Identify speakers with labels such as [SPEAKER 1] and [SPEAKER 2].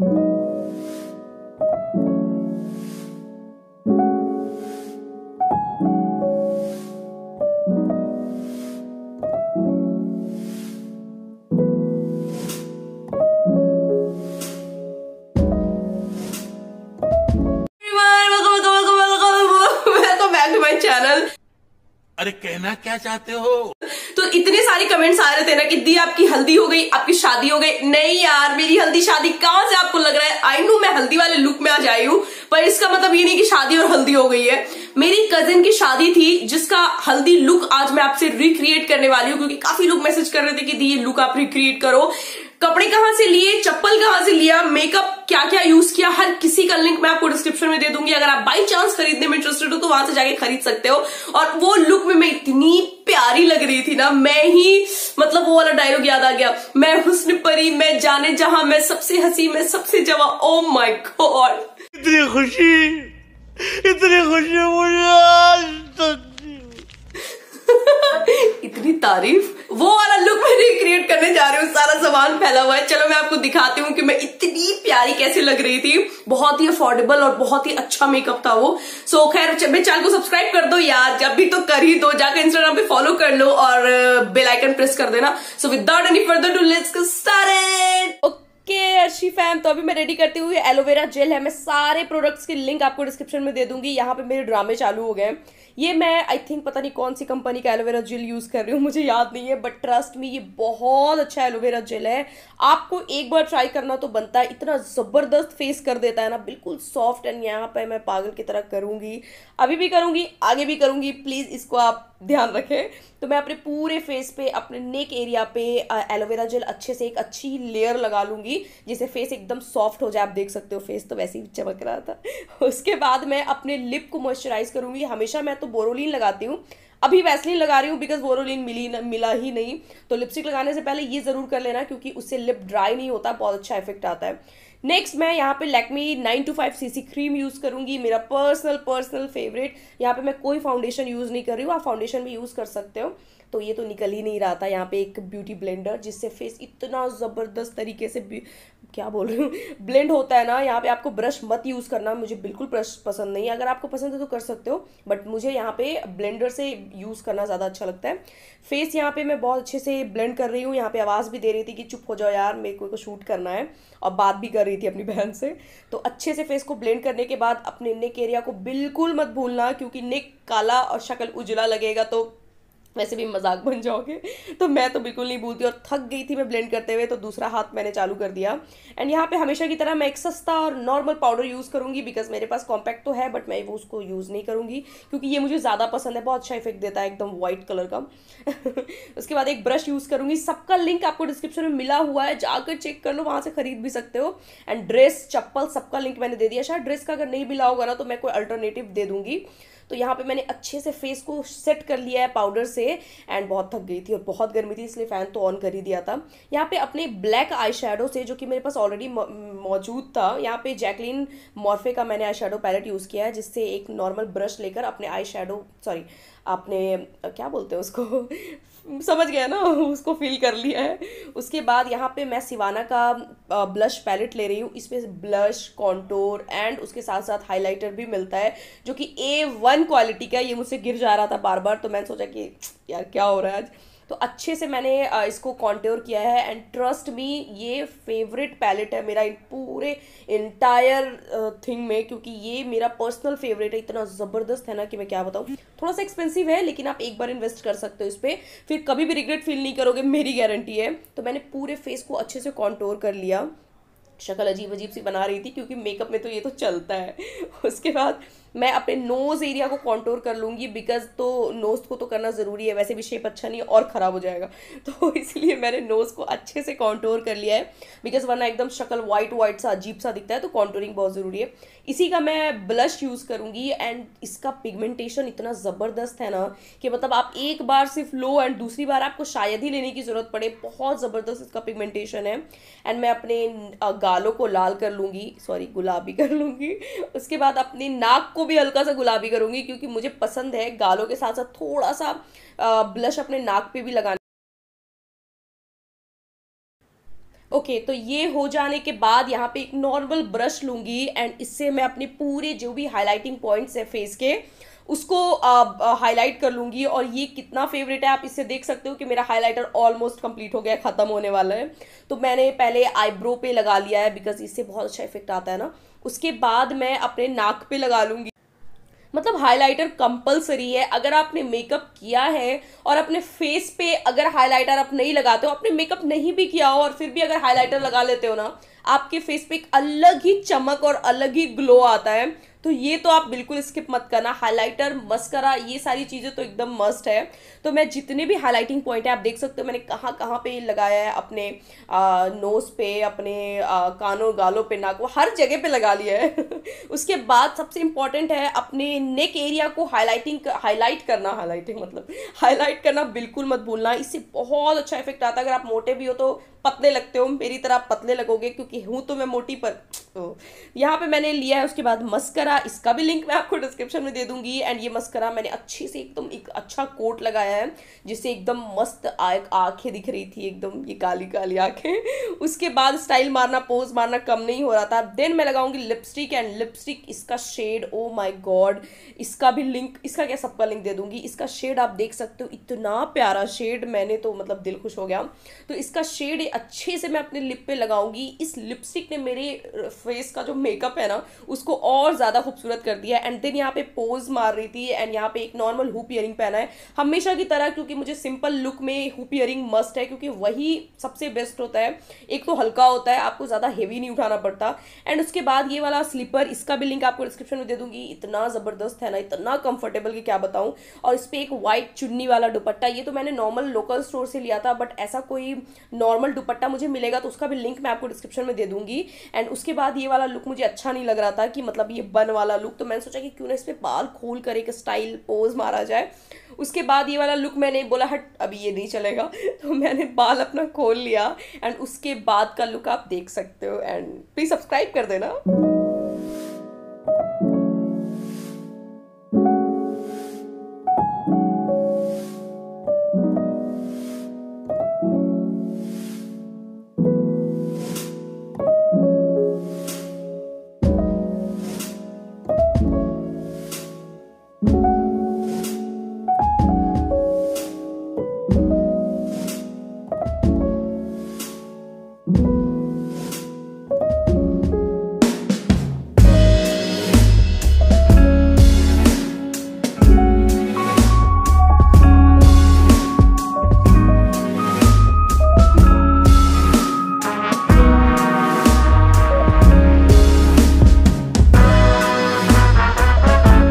[SPEAKER 1] अरे कहना क्या चाहते हो तो इतने सारे कमेंट्स आ रहे थे ना कि दी आपकी हल्दी हो गई आपकी शादी हो गई नहीं यार मेरी हल्दी शादी कहां से आपको लग रहा है आई नो मैं हल्दी वाले लुक में आज आई हूं पर इसका मतलब ये नहीं कि शादी और हल्दी हो गई है मेरी कजिन की शादी थी जिसका हल्दी लुक आज मैं आपसे रिक्रिएट करने वाली हूँ क्योंकि काफी लोग मैसेज कर रहे थे कि दी ये लुक आप रिक्रिएट करो कपड़े कहाँ से लिए चप्पल कहाँ से लिया मेकअप क्या क्या यूज किया हर किसी का लिंक मैं आपको डिस्क्रिप्शन में दे दूंगी अगर आप बाई चांस खरीदने में इंटरेस्टेड हो तो वहां से जाके खरीद सकते हो और वो लुक में मैं इतनी प्यारी लग रही थी ना मैं ही मतलब वो वाला डायलॉग याद आ गया मैं हुस्न परी मैं जाने जहां मैं सबसे हंसी मैं सबसे जवा ओ माई गॉड इतनी खुशी इतनी खुशी मुझे आज तक इतनी तारीफ वो वाला लुक मैं रिक्रिएट करने जा रही हूँ सारा सामान फैला हुआ है चलो मैं आपको दिखाती हूँ कि मैं इतनी प्यारी कैसे लग रही थी बहुत ही अफोर्डेबल और बहुत ही अच्छा मेकअप था वो सो so, खैर मेरे चैनल को सब्सक्राइब कर दो यार जब भी तो कर ही दो जाकर इंस्टाग्राम पे फॉलो कर लो और बेलाइकन uh, प्रेस कर देना so without any further ado let's start के अर्शी फैम तो अभी मैं रेडी करती हूँ ये एलोवेरा जेल है मैं सारे प्रोडक्ट्स के लिंक आपको डिस्क्रिप्शन में दे दूंगी यहाँ पे मेरे ड्रामे चालू हो गए हैं ये मैं आई थिंक पता नहीं कौन सी कंपनी का एलोवेरा जेल यूज़ कर रही हूँ मुझे याद नहीं है बट ट्रस्ट में ये बहुत अच्छा एलोवेरा जेल है आपको एक बार ट्राई करना तो बनता है इतना ज़बरदस्त फेस कर देता है ना बिल्कुल सॉफ्ट एंड यहाँ पर मैं पागल की तरह करूँगी अभी भी करूँगी आगे भी करूँगी प्लीज़ इसको आप ध्यान रखें तो मैं अपने पूरे फेस पे अपने नेक एरिया पे एलोवेरा जेल अच्छे से एक अच्छी लेयर लगा लूँगी जिससे फेस एकदम सॉफ्ट हो जाए आप देख सकते हो फेस तो वैसे ही चमक रहा था उसके बाद मैं अपने लिप को मॉइस्चराइज करूँगी हमेशा मैं तो बोरोलिन लगाती हूँ अभी वैसलिन लगा रही हूँ बिकॉज बोरोलिन मिली न, मिला ही नहीं तो लिपस्टिक लगाने से पहले ये ज़रूर कर लेना क्योंकि उससे लिप ड्राई नहीं होता बहुत अच्छा इफेक्ट आता है नेक्स्ट मैं यहाँ पे Lakme nine to five C C cream use करूँगी मेरा पर्सनल पर्सनल फेवरेट यहाँ पे मैं कोई फाउंडेशन यूज़ नहीं कर रही हूँ आप फाउंडेशन भी यूज़ कर सकते हो तो ये तो निकल ही नहीं रहा था यहाँ पे एक ब्यूटी ब्लेंडर जिससे फेस इतना ज़बरदस्त तरीके से क्या बोल रही हूँ ब्लेंड होता है ना यहाँ पे आपको ब्रश मत यूज़ करना मुझे बिल्कुल ब्रश पसंद नहीं है अगर आपको पसंद है तो कर सकते हो बट मुझे यहाँ पे ब्लेंडर से यूज़ करना ज़्यादा अच्छा लगता है फेस यहाँ पे मैं बहुत अच्छे से ब्लेंड कर रही हूँ यहाँ पे आवाज़ भी दे रही थी कि चुप हो जाओ यार मेरे को शूट करना है और बात भी कर रही थी अपनी बहन से तो अच्छे से फेस को ब्लेंड करने के बाद अपने नेक एरिया को बिल्कुल मत भूलना क्योंकि नेक काला और शक्ल उजला लगेगा तो वैसे भी मजाक बन जाओगे तो मैं तो बिल्कुल नहीं भूलती और थक गई थी मैं ब्लेंड करते हुए तो दूसरा हाथ मैंने चालू कर दिया एंड यहाँ पे हमेशा की तरह मैं एक सस्ता और नॉर्मल पाउडर यूज़ करूँगी बिकॉज मेरे पास कॉम्पैक्ट तो है बट मैं वो उसको यूज़ नहीं करूँगी क्योंकि ये मुझे ज़्यादा पसंद है बहुत अच्छा इफेक्ट देता है एकदम व्हाइट कलर का उसके बाद एक ब्रश यूज़ करूँगी सबका लिंक आपको डिस्क्रिप्शन में मिला हुआ है जाकर चेक कर लो वहाँ से खरीद भी सकते हो एंड ड्रेस चप्पल सबका लिंक मैंने दे दिया शायद ड्रेस का अगर नहीं मिला होगा ना तो मैं कोई अल्टरनेटिव दे दूँगी तो यहाँ पर मैंने अच्छे से फेस को सेट कर लिया है पाउडर से से एंड बहुत थक गई थी और बहुत गर्मी थी इसलिए फ़ैन तो ऑन कर ही दिया था यहाँ पे अपने ब्लैक आई से जो कि मेरे पास ऑलरेडी मौजूद था यहाँ पे जैकलिन मॉर्फे का मैंने आई पैलेट यूज़ किया है जिससे एक नॉर्मल ब्रश लेकर अपने आई सॉरी आपने क्या बोलते हैं उसको समझ गया ना उसको फील कर लिया है उसके बाद यहाँ पे मैं सिवाना का ब्लश पैलेट ले रही हूँ इसमें ब्लश कॉन्टोर एंड उसके साथ साथ हाइलाइटर भी मिलता है जो कि ए वन क्वालिटी का ये मुझसे गिर जा रहा था बार बार तो मैंने सोचा कि यार क्या हो रहा है आज तो अच्छे से मैंने इसको कॉन्ट्योर किया है एंड ट्रस्ट मी ये फेवरेट पैलेट है मेरा इन पूरे इंटायर थिंग में क्योंकि ये मेरा पर्सनल फेवरेट है इतना ज़बरदस्त है ना कि मैं क्या बताऊँ थोड़ा सा एक्सपेंसिव है लेकिन आप एक बार इन्वेस्ट कर सकते हो इस पर फिर कभी भी रिग्रेट फील नहीं करोगे मेरी गारंटी है तो मैंने पूरे फेस को अच्छे से कॉन्टोर कर लिया शक्ल अजीब अजीब सी बना रही थी क्योंकि मेकअप में तो ये तो चलता है उसके बाद मैं अपने नोज़ एरिया को कॉन्टोर कर लूँगी बिकॉज तो नोज़ को तो करना ज़रूरी है वैसे भी शेप अच्छा नहीं और ख़राब हो जाएगा तो इसलिए मैंने नोज़ को अच्छे से कॉन्टोर कर लिया है बिकॉज वरना एकदम शक्ल व्हाइट व्हाइट सा अजीब सा दिखता है तो कॉन्टोरिंग बहुत ज़रूरी है इसी का मैं ब्लश यूज़ करूँगी एंड इसका पिगमेंटेशन इतना ज़बरदस्त है ना कि मतलब आप एक बार सिर्फ लो एंड दूसरी बार आपको शायद ही लेने की ज़रूरत पड़े बहुत ज़बरदस्त इसका पिगमेंटेशन है एंड मैं अपने गालों को लाल कर लूँगी सॉरी गुलाबी कर लूँगी उसके बाद अपने नाक को को भी हल्का सा गुलाबी करूंगी क्योंकि मुझे पसंद है गालों के साथ साथ थोड़ा सा ब्लश अपने नाक पे भी लगाना ओके okay, तो ये हो जाने के बाद यहाँ पे एक नॉर्मल ब्रश लूंगी एंड इससे मैं अपने पूरे जो भी हाईलाइटिंग पॉइंट्स है फेस के उसको हाईलाइट कर लूंगी और ये कितना फेवरेट है आप इससे देख सकते हो कि मेरा हाईलाइटर ऑलमोस्ट कंप्लीट हो गया ख़त्म होने वाला है तो मैंने पहले आईब्रो पे लगा लिया है बिकॉज इससे बहुत अच्छा इफेक्ट आता है ना उसके बाद मैं अपने नाक पे लगा लूँगी मतलब हाइलाइटर कंपलसरी है अगर आपने मेकअप किया है और अपने फेस पे अगर हाइलाइटर आप नहीं लगाते हो आपने मेकअप नहीं भी किया हो और फिर भी अगर हाइलाइटर लगा लेते हो ना आपके फेस पे एक अलग ही चमक और अलग ही ग्लो आता है तो ये तो आप बिल्कुल स्किप मत करना हाइलाइटर मस्करा ये सारी चीज़ें तो एकदम मस्ट है तो मैं जितने भी हाइलाइटिंग पॉइंट है आप देख सकते हो मैंने कहाँ कहाँ पे लगाया है अपने नोज़ पे अपने आ, कानों गालों पे नाक वो हर जगह पे लगा लिया है उसके बाद सबसे इंपॉर्टेंट है अपने नेक एरिया को हाईलाइटिंग हाईलाइट करना हाईलाइटिंग मतलब हाईलाइट करना बिल्कुल मत भूलना इससे बहुत अच्छा इफेक्ट आता है अगर आप मोटे भी हो तो पतले लगते हो मेरी तरह पतले लगोगे क्योंकि हूँ तो मैं मोटी पर तो यहाँ पे मैंने लिया है उसके बाद मस्करा इसका भी लिंक मैं आपको डिस्क्रिप्शन में दे दूंगी एंड ये मस्करा मैंने अच्छे से एकदम एक अच्छा कोट लगाया है जिससे एकदम मस्त आँखें दिख रही थी एकदम ये काली काली आंखें उसके बाद स्टाइल मारना पोज मारना कम नहीं हो रहा था देन मैं लगाऊंगी लिपस्टिक एंड लिपस्टिक इसका शेड ओ माई गॉड इसका भी लिंक इसका क्या सबका लिंक दे दूंगी इसका शेड आप देख सकते हो इतना प्यारा शेड मैंने तो मतलब दिल खुश हो गया तो इसका शेड अच्छे से मैं अपने लिप पे लगाऊंगी इस लिपस्टिक ने मेरे फेस का जो मेकअप है ना उसको और ज़्यादा खूबसूरत कर दिया एंड देन यहाँ पे पोज मार रही थी एंड यहाँ पे एक नॉर्मल हुप ईयरिंग पहना है हमेशा की तरह क्योंकि मुझे सिंपल लुक में हुप ईयरिंग मस्ट है क्योंकि वही सबसे बेस्ट होता है एक तो हल्का होता है आपको ज़्यादा हेवी नहीं उठाना पड़ता एंड उसके बाद ये वाला स्लीपर इसका भी लिंक आपको डिस्क्रिप्शन में दे दूंगी इतना ज़बरदस्त है ना इतना कंफर्टेबल कि क्या बताऊँ और इस पर एक वाइट चुन्नी वाला दुपट्टा ये तो मैंने नॉर्मल लोकल स्टोर से लिया था बट ऐसा कोई नॉर्मल दुपट्टा मुझे मिलेगा तो उसका भी लिंक मैं आपको डिस्क्रिप्शन में दे दूंगी एंड उसके बाद ये वाला लुक मुझे अच्छा नहीं लग रहा था कि मतलब ये बन वाला लुक तो मैंने सोचा कि क्यों ना इस पर बाल खोल कर एक स्टाइल पोज मारा जाए उसके बाद ये वाला लुक मैंने बोला हट अभी ये नहीं चलेगा तो मैंने बाल अपना खोल लिया एंड उसके बाद का लुक आप देख सकते हो एंड प्लीज़ सब्सक्राइब कर देना